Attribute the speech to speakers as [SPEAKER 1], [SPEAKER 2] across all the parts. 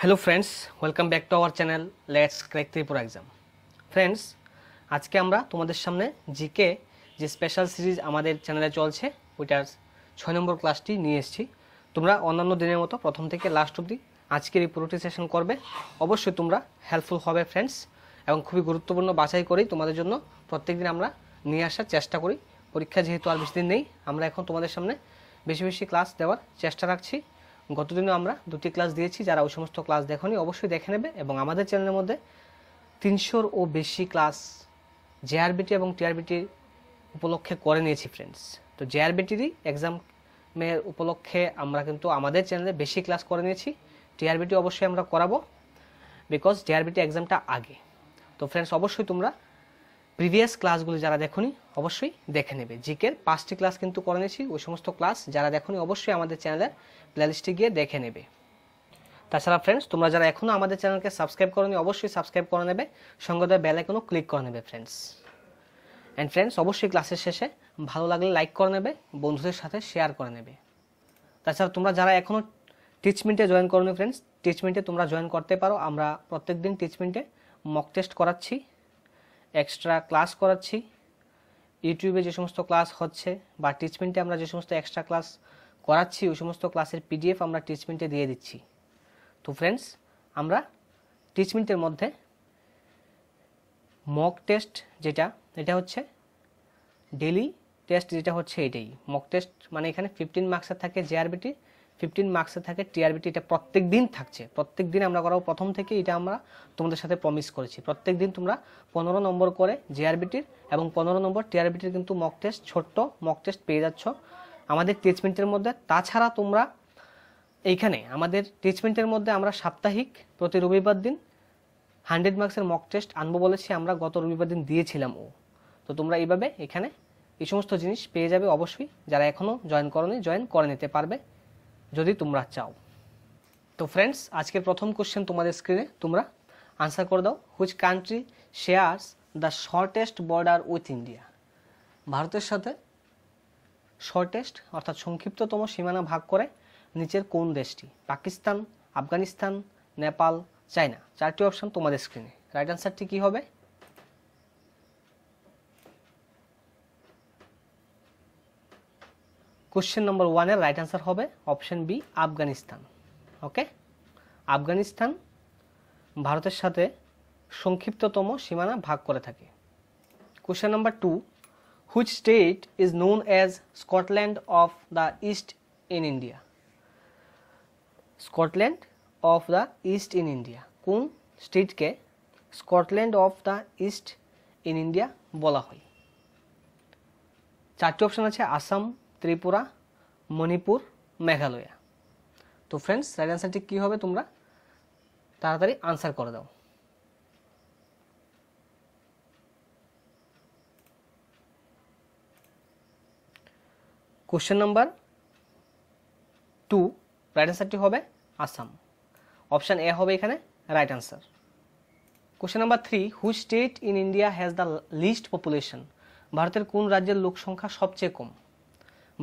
[SPEAKER 1] Hello friends welcome back to our channel let's crack Tripura exam friends আজকে আমরা তোমাদের সামনে জিকে যে স্পেশাল সিরিজ আমাদের চ্যানেলে চলছে ওইটার ছয় নম্বর ক্লাসটি নিয়ে এসেছি তোমরা অন্যান্য দিনের মতো প্রথম থেকে লাস্ট অবধি আজকের এই পুরোটি সেশন করবে অবশ্যই তোমরা হেল্পফুল হবে ফ্রেন্ডস এবং খুবই গুরুত্বপূর্ণ বাছাই করেই তোমাদের জন্য প্রত্যেক দিন আমরা নিয়ে আসার চেষ্টা করি পরীক্ষা যেহেতু আর বেশি দিন নেই আমরা এখন তোমাদের সামনে বেশি বেশি ক্লাস দেওয়ার চেষ্টা রাখছি গতদিনও আমরা দুটি ক্লাস দিয়েছি যারা ওই সমস্ত ক্লাস দেখনি অবশ্যই দেখে নেবে এবং আমাদের চ্যানেলের মধ্যে তিনশোর ও বেশি ক্লাস জেআরবিটি এবং টিআরবিটির উপলক্ষে করে নিয়েছি ফ্রেন্ডস তো জেআরবিটিরই এক্সামের উপলক্ষে আমরা কিন্তু আমাদের চ্যানেলে বেশি ক্লাস করে নিয়েছি টিআরবিটি অবশ্যই আমরা করাবো বিকজ জেআরবিটি এক্সামটা আগে তো ফ্রেন্ডস অবশ্যই তোমরা প্রিভিয়াস ক্লাসগুলো যারা দেখনি অবশ্যই দেখে নেবে জিকের পাঁচটি ক্লাস কিন্তু করে নিয়েছি ওই সমস্ত ক্লাস যারা দেখনি অবশ্যই আমাদের চ্যানেলের প্লেলিস্টে গিয়ে দেখে নেবে তাছাড়া ফ্রেন্ডস তোমরা যারা এখনও আমাদের চ্যানেলকে সাবস্ক্রাইব করনি অবশ্যই সাবস্ক্রাইব করে নেবে সঙ্গে দেওয়া বেল ক্লিক করে নেবে ফ্রেন্ডস অ্যান্ড ফ্রেন্ডস অবশ্যই ক্লাসের শেষে ভালো লাগলে লাইক করে নেবে বন্ধুদের সাথে শেয়ার করে নেবে তাছাড়া তোমরা যারা এখনও টিচমেন্টে জয়েন করনি ফ্রেন্ডস টিচমেন্টে তোমরা জয়েন করতে পারো আমরা প্রত্যেক দিন টিচমেন্টে মক টেস্ট করাচ্ছি এক্সট্রা ক্লাস করাচ্ছি ইউটিউবে যে সমস্ত ক্লাস হচ্ছে বা টিচমেন্টে আমরা যে সমস্ত এক্সট্রা ক্লাস করাচ্ছি ওই সমস্ত ক্লাসের পিডিএফ আমরা টিচমেন্টে দিয়ে দিচ্ছি তো ফ্রেন্ডস আমরা টিচমেন্টের মধ্যে মক টেস্ট যেটা এটা হচ্ছে ডেলি টেস্ট যেটা হচ্ছে এটাই মক টেস্ট মানে এখানে ফিফটিন মার্কসের থাকে জেআরবিটির ফিফটিন মার্কসে থাকে টিআরবিটি এটা প্রত্যেক দিন থাকছে প্রত্যেক দিন আমরা করাবো প্রথম থেকে এটা আমরা তোমাদের সাথে প্রমিস করেছি প্রত্যেক দিন তোমরা পনেরো নম্বর করে জেআরবিটির এবং পনেরো নম্বর টিআরবিটির কিন্তু মক টেস্ট ছোট্ট মক টেস্ট পেয়ে যাচ্ছ আমাদের টেচমেন্টের মধ্যে তাছাড়া তোমরা এইখানে আমাদের টেচমেন্টের মধ্যে আমরা সাপ্তাহিক প্রতি রবিবার দিন হান্ড্রেড মার্কসের মক টেস্ট আনবো বলেছি আমরা গত রবিবার দিন দিয়েছিলাম ও তো তোমরা এইভাবে এখানে এই সমস্ত জিনিস পেয়ে যাবে অবশ্যই যারা এখনও জয়েন করনি জয়েন করে নিতে পারবে যদি তোমরা চাও তো ফ্রেন্ডস আজকের প্রথম কোশ্চেন তোমাদের স্ক্রিনে তোমরা আনসার করে দাও which country shares the shortest border with India ভারতের সাথে শর্টেস্ট অর্থাৎ সংক্ষিপ্ততম সীমানা ভাগ করে নিচের কোন দেশটি পাকিস্তান আফগানিস্তান নেপাল চায়না চারটি অপশন তোমাদের স্ক্রিনে রাইট আনসারটি কী হবে কোশ্চেন নম্বর ওয়ানের রাইট অ্যান্সার হবে option B Afghanistan okay Afghanistan ভারতের সাথে সংক্ষিপ্ততম সীমানা ভাগ করে থাকে question number two which state is known as Scotland of the east in India Scotland of the east in India কোন স্টেটকে Scotland of the east in India বলা হয় চারটি অপশন আছে আসাম ত্রিপুরা মণিপুর মেঘালয় তো ফ্রেন্ডস রাইট অ্যান্সারটি কী হবে তোমরা তাড়াতাড়ি আনসার করে দাও কোশ্চেন নাম্বার টু রাইট অ্যান্সারটি হবে আসাম অপশান এ হবে এখানে right answer question number three who state in India has the least population ভারতের কোন রাজ্যের লোক সংখ্যা সবচেয়ে কম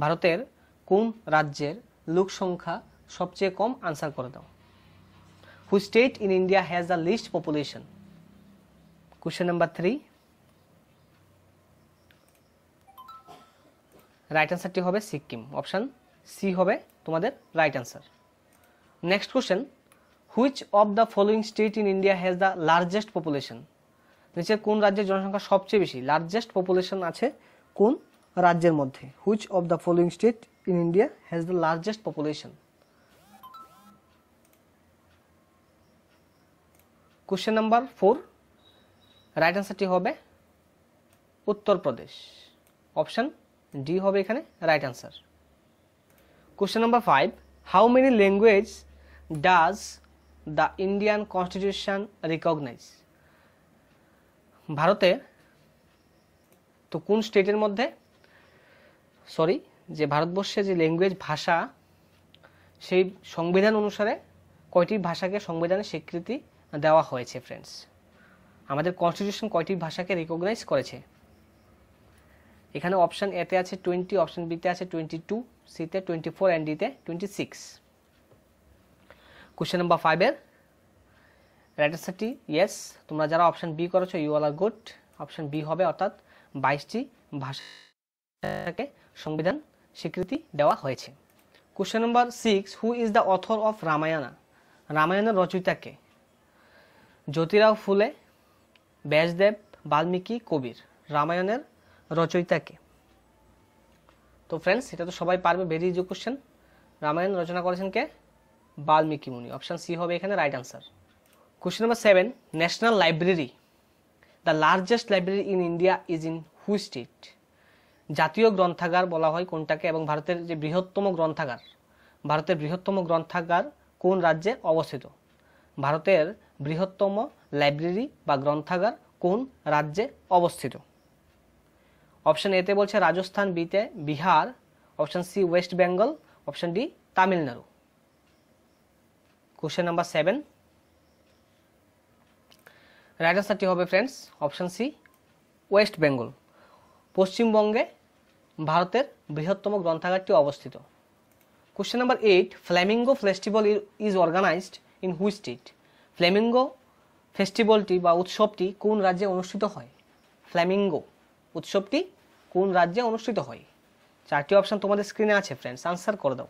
[SPEAKER 1] ভারতের কোন রাজ্যের লোক সংখ্যা সবচেয়ে কম আনসার করে দাও who state in India has the least population question number three right অ্যান্সারটি হবে সিকিম অপশান সি হবে তোমাদের right answer next question which of the following state in India has the largest population নিচে কোন রাজ্যের জনসংখ্যা সবচেয়ে বেশি লার্জেস্ট পপুলেশন আছে কোন রাজ্যের মধ্যে which of the following state in India has the largest population question number four right অ্যান্সারটি হবে উত্তরপ্রদেশ অপশান ডি হবে এখানে right answer question number five how many language does the Indian constitution recognise ভারতে তো কোন স্টেটের মধ্যে সরি যে ভারতবর্ষে যে ল্যাঙ্গুয়েজ ভাষা সেই সংবিধান অনুসারে কয়টি ভাষাকে সংবিধানে স্বীকৃতি দেওয়া হয়েছে ফ্রেন্ডস আমাদের কনস্টিটিউশন কয়টি ভাষাকে রেকগনাইজ করেছে এখানে অপশান এতে আছে টোয়েন্টি অপশান বিতে আছে টোয়েন্টি টু সিতে টোয়েন্টি ফোর অ্যান্ড ডিতে টোয়েন্টি সিক্স কোশ্চেন নাম্বার ফাইভের র্যাটাসাটি ইয়েস তোমরা যারা অপশান বি করেছো you are good option B হবে অর্থাৎ বাইশটি ভাষাকে সংবিধান স্বীকৃতি দেওয়া হয়েছে question number six who is the author of Ramayana রামায়ণের রচয়িতাকে জ্যোতিরাও ফুলে ব্যাসদেব বাল্মীকি কবির রামায়ণের রচয়িতাকে তো ফ্রেন্ডস এটা তো সবাই পারবে ভেরি ইজি কোশ্চেন রামায়ণ রচনা করেছেন কে বাল্মীকি মুনি অপশান সি হবে এখানে right answer question number seven national library the largest library in India is in who state জাতীয় গ্রন্থাগার বলা হয় কোনটাকে এবং ভারতের যে বৃহত্তম গ্রন্থাগার ভারতের বৃহত্তম গ্রন্থাগার কোন রাজ্যে অবস্থিত ভারতের বৃহত্তম লাইব্রেরি বা গ্রন্থাগার কোন রাজ্যে অবস্থিত অপশন এতে বলছে রাজস্থান বিতে Bihar option C West Bengal option D Tamil Nadu question number seven right আনসারটি হবে friends option C West Bengal পশ্চিমবঙ্গে ভারতের বৃহত্তম গ্রন্থাগারটি অবস্থিত question number eight flamingo festival is organised in which state flamingo ফেস্টিভ্যালটি বা উৎসবটি কোন রাজ্যে অনুষ্ঠিত হয় ফ্ল্যামিঙ্গো উৎসবটি কোন রাজ্যে অনুষ্ঠিত হয় চারটি অপশন তোমাদের স্ক্রিনে আছে ফ্রেন্ডস আনসার করে দাও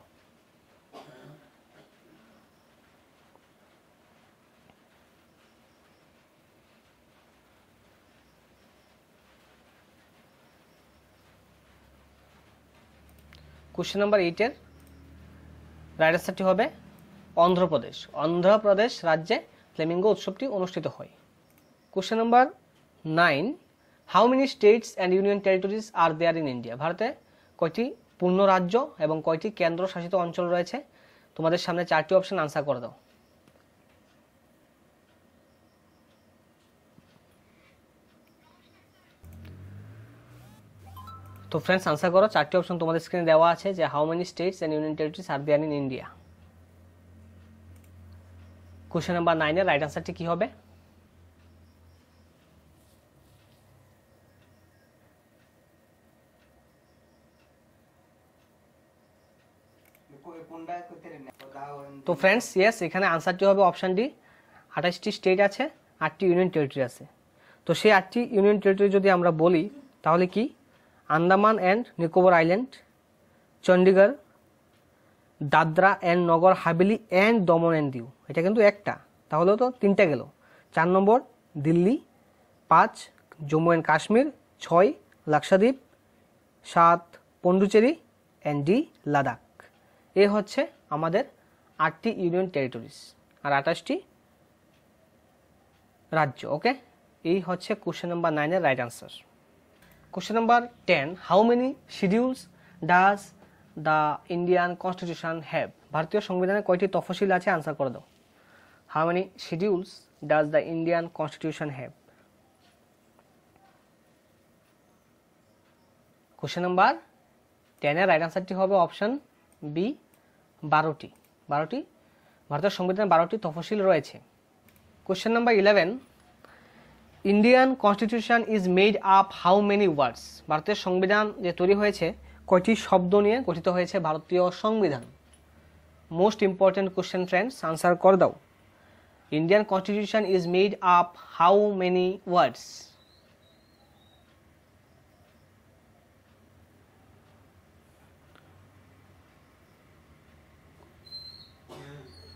[SPEAKER 1] কোশ্চেন নাম্বার এইটের রাইট অ্যান্সারটি হবে অন্ধ্রপ্রদেশ অন্ধ্রপ্রদেশ রাজ্যে ফ্লেমিঙ্গো উৎসবটি অনুষ্ঠিত হয় question number nine how many states and union territories are there in India ভারতে কয়টি পূর্ণ রাজ্য এবং কয়টি কেন্দ্রশাসিত অঞ্চল রয়েছে তোমাদের সামনে চারটি অপশন আনসার করে দাও তো ফ্রেন্ডস আনসার করো চারটি অপশন তোমাদের স্ক্রিনে দেওয়া আছে যে how many states and union territories are there in India question number নাইনের রাইট আনসারটি কী হবে তো ফ্রেন্ডস ইয়েস এখানে আনসারটি হবে অপশান ডি আঠাশটি স্টেট আছে আটটি ইউনিয়ন টেরিটরি আছে তো সেই আটটি ইউনিয়ন টেরিটরি যদি আমরা বলি তাহলে কি Andaman and Nicobar island Chandigarh Dadra and Nagar Haveli and Daman and Diu এটা কিন্তু একটা তাহলেও তো তিনটা গেল চার নম্বর দিল্লি পাঁচ জম্মু অ্যান্ড কাশ্মীর ছয় লাক্ষাদ্বীপ সাত পন্ডুচেরি অ্যান্ড ডি লাদাখ এ হচ্ছে আমাদের আটটি ইউনিয়ন টেরিটরিজ আর আঠাশটি রাজ্য ওকে এই হচ্ছে কোশ্চেন নাম্বার নাইনের right answer Question number 10. How many schedules does the Indian Constitution have? ভারতীয় সংবিধানে কয়টি তফসিল আছে আনসার করে দাও how many schedules does the Indian constitution have question number টেনের রাইট আনসারটি হবে অপশন বি বারোটি বারোটি ভারতের সংবিধানে বারোটি তফসিল রয়েছে question number eleven Indian constitution is made up how many words ভারতের সংবিধান যে তৈরি হয়েছে কয়টি শব্দ নিয়ে গঠিত হয়েছে ভারতীয় সংবিধান most important question friends answer কর দাও Indian constitution is made up how many words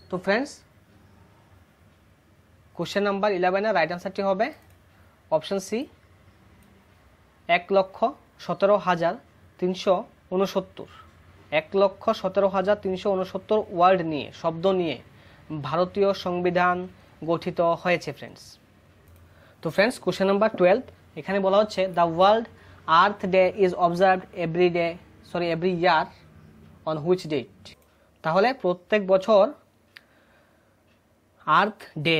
[SPEAKER 1] তো ফ্রেন্ডস কোশ্চেন নাম্বার ইলেভেনের রাইট আনসারটি হবে অপশান সি এক লক্ষ সতেরো হাজার তিনশো উনসত্তর এক লক্ষ সতেরো হাজার তিনশো উনসত্তর ওয়ার্ড নিয়ে শব্দ নিয়ে ভারতীয় সংবিধান গঠিত হয়েছে ফ্রেন্ডস তো ফ্রেন্ডস কোশ্চেন নাম্বার টুয়েলভ এখানে বলা হচ্ছে the world earth day is observe every day sorry every year on which date তাহলে প্রত্যেক বছর আর্থ ডে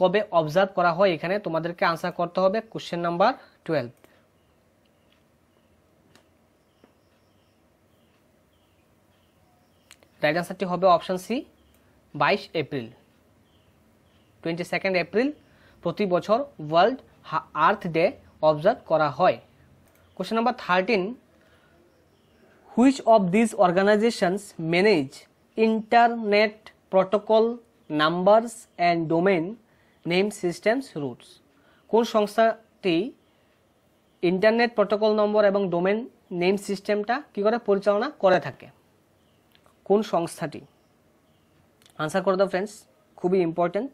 [SPEAKER 1] কবে অবজার্ভ করা হয় এখানে তোমাদেরকে আনসার করতে হবে কোশ্চেন নাম্বার টুয়েলভ রাইট আনসারটি হবে অপশান সি বাইশ এপ্রিল টোয়েন্টি সেকেন্ড এপ্রিল প্রতি বছর ওয়ার্ল্ড আর্থ ডে অবজার্ভ করা হয় question number thirteen which of this organisations manage internet protocol numbers and domain name systems roots কোন সংস্থাটি ইন্টারনেট প্রোটোকল নম্বর এবং ডোমেন নেম সিস্টেমটা কী করে পরিচালনা করে থাকে কোন সংস্থাটি আনসার করে দাও ফ্রেন্ডস খুবই important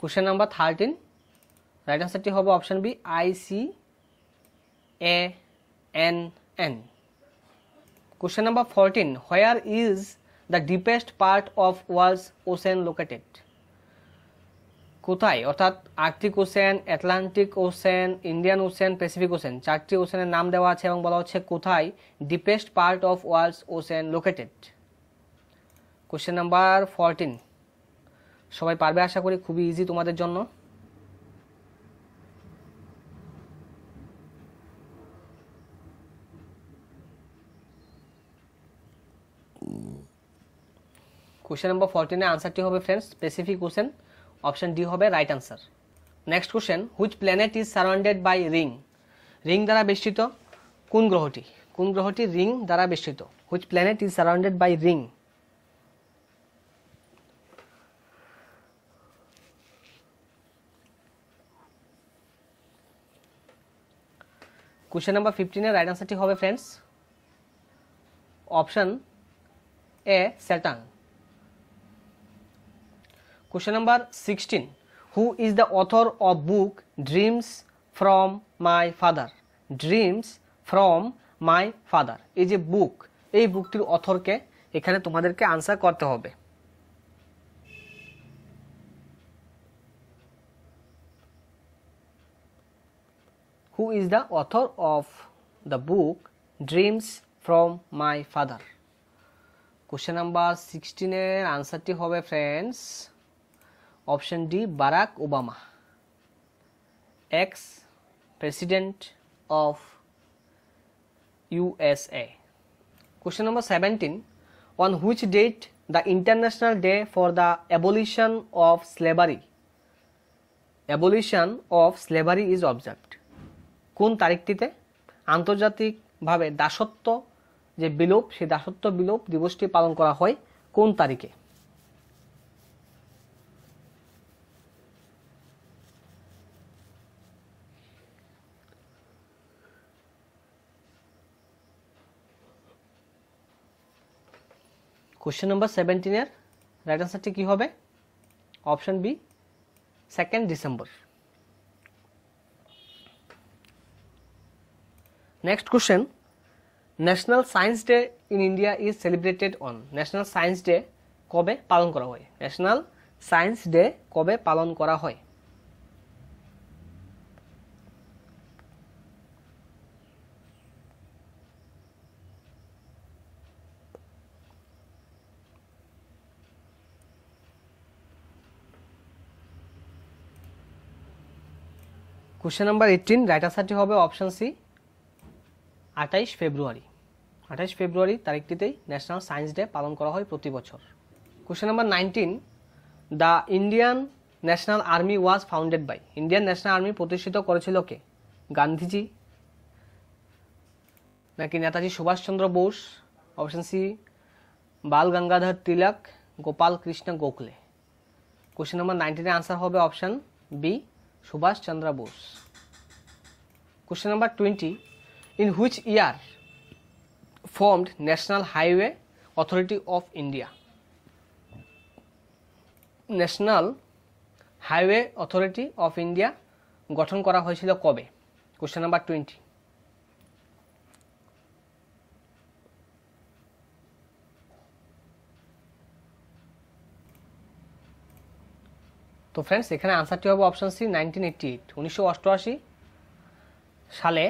[SPEAKER 1] question number thirteen right আনসারটি হবে option B I C A N N question number fourteen where is the deepest part of world's ocean located কোথায় অর্থাৎ Arctic ocean Atlantic ocean Indian ocean Pacific ocean চারটি ওশেনের নাম দেওয়া আছে এবং বলা হচ্ছে কোথায় deepest part of world's ocean located question number fourteen সবাই পারবে আশা করি খুবই ইজি তোমাদের জন্য কোশ্চেন নম্বর ফোরটিনের আনসারটি হবে friends specific question option D হবে right answer next question which planet is surrounded by ring ring দ্বারা বেষ্টিত কোন গ্রহটি কোন গ্রহটি রিং দ্বারা বেষ্টিত which planet is surrounded by ring question number ফিফটিনের রাইট আনসারটি হবে friends option A Saturn question number sixteen who is the author of book dreams from my father dreams from my father এই যে বুক এই বুকটির অথরকে এখানে তোমাদেরকে আনসার করতে হবে who is the author of the book dreams from my father question number সিক্সটিনের আনসারটি হবে friends option D Barack Obama ex president of USA question number seventeen on which date the international day for the abolition of slavery abolition of slavery is observed কোন তারিখটিতে আন্তর্জাতিকভাবে দাসত্ব যে বিলোপ সেই দাসত্ব বিলোপ দিবসটি পালন করা হয় কোন তারিখে কোশ্চেন নম্বর সেভেন্টিনের রাইট আনসারটি কী হবে option B second December next question national science day in India is celebrated on national science day কবে পালন করা হয় ন্যাশনাল সায়েন্স ডে কবে পালন করা হয় কোশ্চেন নাম্বার এইটিন রাইট আনসারটি হবে অপশান সি আঠাইশ ফেব্রুয়ারি আঠাইশ ফেব্রুয়ারি তারিখটিতেই ন্যাশনাল সায়েন্স ডে পালন করা হয় প্রতি বছর question number nineteen the Indian national army was founded by Indian national army প্রতিষ্ঠিত করেছিল কে গান্ধীজি নাকি Netaji Subhash Chandra Bose option C Bal Gangadhar Tilak Gopal Krishna Gokhale question number নাইনটিনের আনসার হবে option B Subhash Chandra Bose question number twenty in which year formed national highway authority of India national highway authority of India গঠন করা হয়েছিল কবে কোশ্চেন নাম্বার টোয়েন্টি তো ফ্রেন্ডস এখানে আনসারটি হবে অপশান সি নাইনটিন এইটটি উনিশশো অষ্টআশি সালে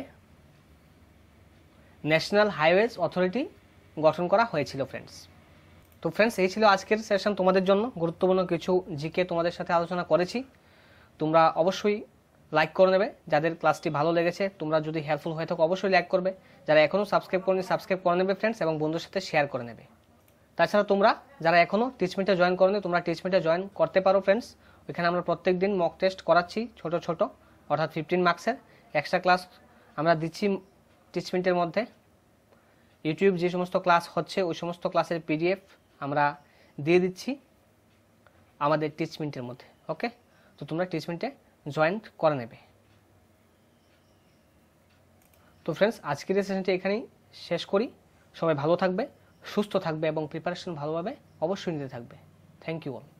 [SPEAKER 1] ন্যাশনাল হাইওয়েজ অথরিটি গঠন করা হয়েছিল ফ্রেন্ডস তো ফ্রেন্ডস এই ছিল আজকের সেশন তোমাদের জন্য গুরুত্বপূর্ণ কিছু জিকে তোমাদের সাথে আলোচনা করেছি তোমরা অবশ্যই লাইক করে নেবে যাদের ক্লাসটি ভালো লেগেছে তোমরা যদি হেল্পফুল হয়ে থাকো অবশ্যই লাইক করবে যারা এখনও সাবস্ক্রাইব করেনি সাবস্ক্রাইব করে নেবে ফ্রেন্ডস এবং বন্ধুর সাথে শেয়ার করে নেবে তাছাড়া তোমরা যারা এখনও টিচমেন্টে জয়েন করোনি তোমরা টিচমেন্টে জয়েন করতে পারো ফ্রেন্ডস এখানে আমরা প্রত্যেক দিন মক টেস্ট করাচ্ছি ছোট ছোট অর্থাৎ ফিফটিন মার্কসের এক্সট্রা ক্লাস আমরা দিচ্ছি ত্রিশ মিনিটের মধ্যে ইউটিউব যে সমস্ত ক্লাস হচ্ছে ওই সমস্ত ক্লাসের পিডিএফ আমরা দিয়ে দিচ্ছি আমাদের টিচ মিনিটের মধ্যে ওকে তো তোমরা টিচ মিনিটে জয়েন করে নেবে তো ফ্রেন্ডস আজকের সেশনটি এখানেই শেষ করি সবাই ভালো থাকবে সুস্থ থাকবে এবং প্রিপারেশন ভালোভাবে অবশ্যই নিতে থাকবে থ্যাংক ইউ অল